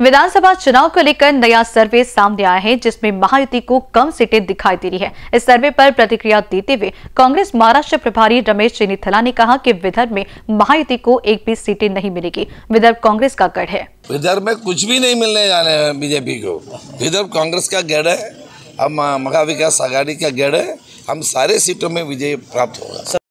विधानसभा चुनाव को लेकर नया सर्वे सामने आया है जिसमें महायुति को कम सीटें दिखाई दे रही है इस सर्वे पर प्रतिक्रिया देते हुए कांग्रेस महाराष्ट्र प्रभारी रमेश चेनीथला ने कहा कि विदर्भ में महायुति को एक भी सीटें नहीं मिलेगी विदर्भ कांग्रेस का गढ़ है विदर्भ में कुछ भी नहीं मिलने जा रहे हैं बीजेपी को विदर्भ कांग्रेस का गढ़ है हम महाविकास आघाड़ी का गढ़ है हम सारे सीटों में विजय प्राप्त होगा